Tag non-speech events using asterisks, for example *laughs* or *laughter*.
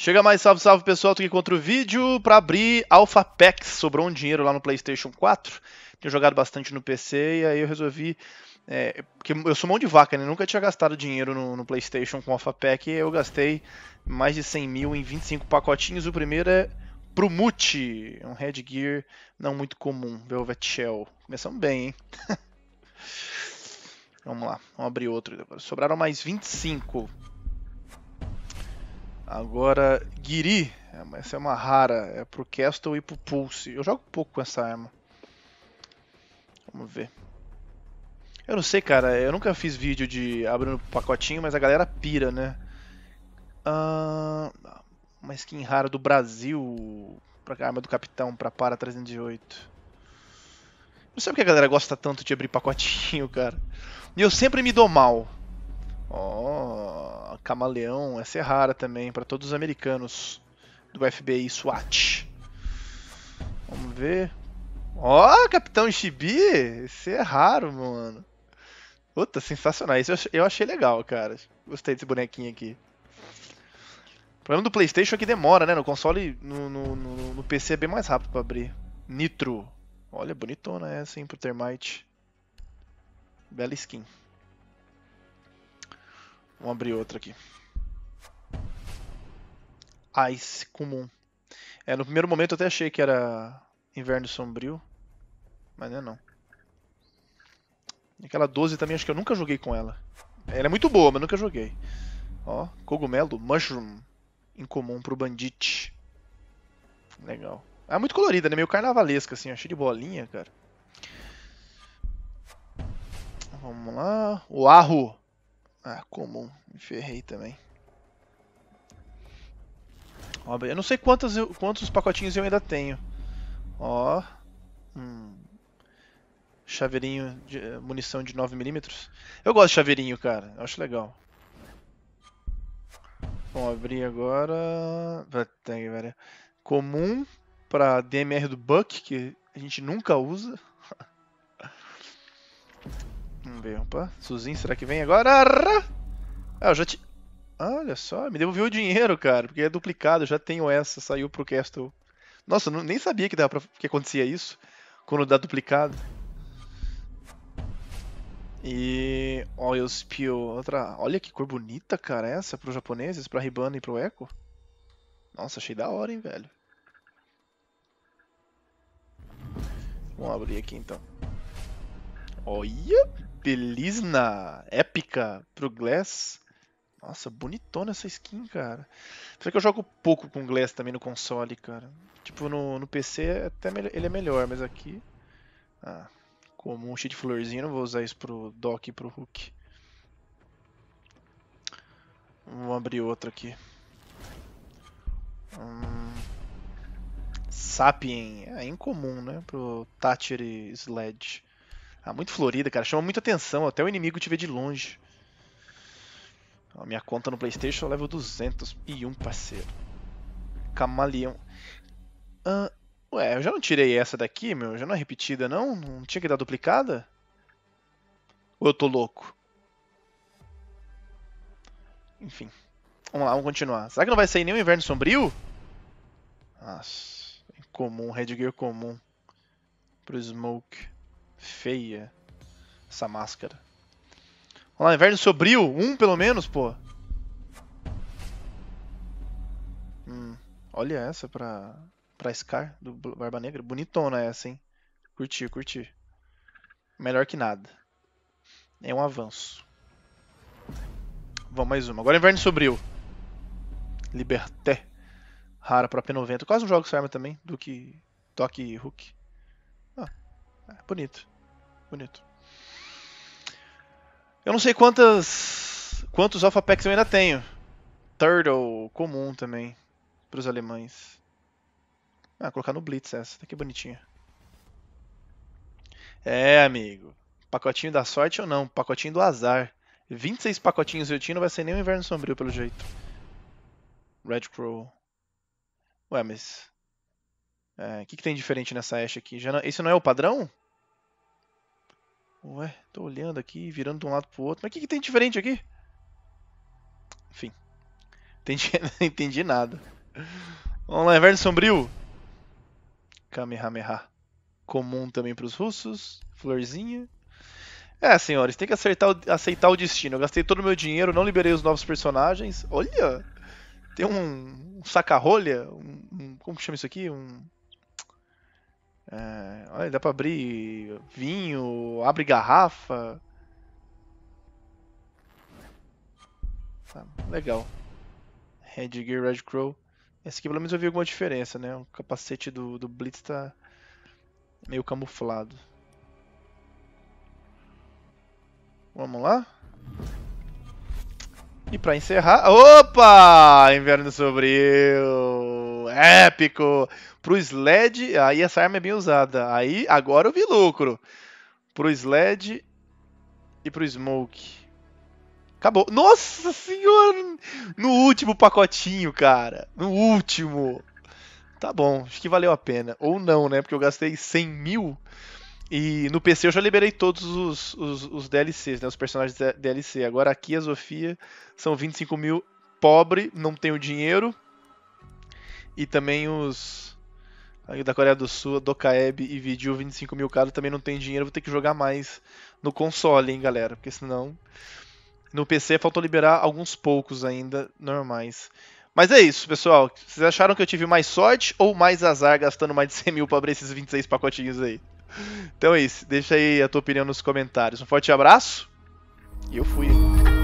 Chega mais salve, salve pessoal, tô aqui contra o vídeo para abrir Alpha Packs. Sobrou um dinheiro lá no PlayStation 4. Tenho jogado bastante no PC e aí eu resolvi. É, porque eu sou mão de vaca, né? Nunca tinha gastado dinheiro no, no PlayStation com Alpha Pack. e eu gastei mais de 100 mil em 25 pacotinhos. O primeiro é pro Muti, um Red Gear não muito comum, Velvet Shell. Começamos bem, hein? *laughs* Vamos lá, vamos abrir outro. Sobraram mais 25. Agora, Guiri, essa é uma rara, é pro Castle e pro Pulse. Eu jogo pouco com essa arma. Vamos ver. Eu não sei, cara, eu nunca fiz vídeo de abrindo pacotinho, mas a galera pira, né? Ah, uma skin rara do Brasil, pra arma do Capitão, pra Para 308. Não sei porque a galera gosta tanto de abrir pacotinho, *laughs* cara. E eu sempre me dou mal. oh, Camaleão, essa é rara também, para todos os americanos do FBI SWAT. Vamos ver. Ó, oh, Capitão Chibi! Esse é raro, mano. Puta, sensacional. Esse eu achei legal, cara. Gostei desse bonequinho aqui. O problema do Playstation é que demora, né? No console, no, no, no, no PC é bem mais rápido pra abrir. Nitro. Olha, bonitona essa, hein, pro Termite. Bela skin. Vamos abrir outra aqui. Ice comum. É, no primeiro momento eu até achei que era Inverno Sombrio. Mas não é não. Aquela 12 também acho que eu nunca joguei com ela. Ela é muito boa, mas nunca joguei. Ó, cogumelo, mushroom. Incomum pro bandit. Legal. É muito colorida, né? Meio carnavalesca, assim, Achei Cheio de bolinha, cara. Vamos lá. O arro. Ah, comum. Me ferrei também. Ó, eu não sei quantos, quantos pacotinhos eu ainda tenho. Ó. Hum. Chaveirinho de eh, munição de 9mm. Eu gosto de chaveirinho, cara. Eu acho legal. Vamos abrir agora. Né. Comum pra DMR do Buck, que a gente nunca usa. Vamos ver, opa. Suzin, será que vem agora? Ah, eu já te... Olha só, me devolveu o dinheiro, cara, porque é duplicado, eu já tenho essa, saiu pro Castle. Nossa, eu nem sabia que, dava pra... que acontecia isso, quando dá duplicado. E Oil Spill, outra... Olha que cor bonita, cara, essa, Pro japoneses, pra Ribana e pro Echo. Nossa, achei da hora, hein, velho. Vamos abrir aqui, então. Olha! Belisna épica pro Glass. Nossa, bonitona essa skin, cara. Será que eu jogo pouco com Glass também no console, cara. Tipo, no, no PC é até ele é melhor, mas aqui. Ah, como um cheat florzinho, não vou usar isso pro Doc e pro Hook. Vamos abrir outro aqui. Hum, Sapien. É incomum, né? Pro Thatcher e Sledge. Tá muito florida, cara. Chama muita atenção. Até o inimigo te vê de longe. A minha conta no Playstation é level 201, parceiro. Camaleão. Ah, ué, eu já não tirei essa daqui, meu? Já não é repetida, não? Não tinha que dar duplicada? Ou eu tô louco? Enfim. Vamos lá, vamos continuar. Será que não vai sair nenhum Inverno Sombrio? Nossa, é comum, Red Gear comum. Pro Smoke feia essa máscara. Vamos lá, inverno sombrio, um pelo menos, pô. Hum, olha essa pra, pra Scar do Barba Negra. Bonitona essa, hein? Curti, curti. Melhor que nada. É um avanço. Vamos, mais uma. Agora inverno sombrio. Liberté. Rara pra P90. Quase não jogo essa arma também, do que Toque Hook. É, bonito. Bonito. Eu não sei quantas quantos Alpha Packs eu ainda tenho. Turtle, comum também, para os alemães. Ah, colocar no Blitz essa, tá que bonitinha. É, amigo. Pacotinho da sorte ou não? Pacotinho do azar. 26 pacotinhos eu tinha, não vai ser nem o Inverno Sombrio, pelo jeito. Red Crow. Ué, mas... É, o é, que, que tem diferente nessa Ash aqui? Não, esse não é o padrão? Ué, tô olhando aqui, virando de um lado pro outro. Mas o que, que tem diferente aqui? Enfim. Entendi, *laughs* não entendi nada. Vamos lá, Inverno Sombrio. Kamehameha. Comum também pros russos. Florzinha. É, senhores, tem que acertar aceitar o destino. Eu gastei todo o meu dinheiro, não liberei os novos personagens. Olha! Tem um, um saca-rolha, um, um, como chama isso aqui? Um é, olha, dá pra abrir vinho, abre garrafa. Tá, legal. Red Gear, Red Crow. Esse aqui pelo menos eu vi alguma diferença, né? O capacete do, do Blitz tá meio camuflado. Vamos lá? E pra encerrar... Opa! Inverno Sombrio! épico. Pro Sled, aí essa arma é bem usada. Aí agora eu vi lucro. Pro Sled e pro Smoke. Acabou. Nossa senhora! No último pacotinho, cara. No último. Tá bom, acho que valeu a pena. Ou não, né? Porque eu gastei 100 mil. E no PC eu já liberei todos os, os, os DLCs, né? Os personagens DLC. Agora aqui a Sofia são 25 mil. Pobre, não tenho dinheiro. E também os da Coreia do Sul, Docaeb e Vidil, 25 mil caras também não tem dinheiro, vou ter que jogar mais no console, hein, galera, porque senão... No PC faltou liberar alguns poucos ainda normais. Mas é isso, pessoal. Vocês acharam que eu tive mais sorte ou mais azar gastando mais de 100 mil para abrir esses 26 pacotinhos aí? Então é isso. Deixa aí a tua opinião nos comentários. Um forte abraço e eu fui.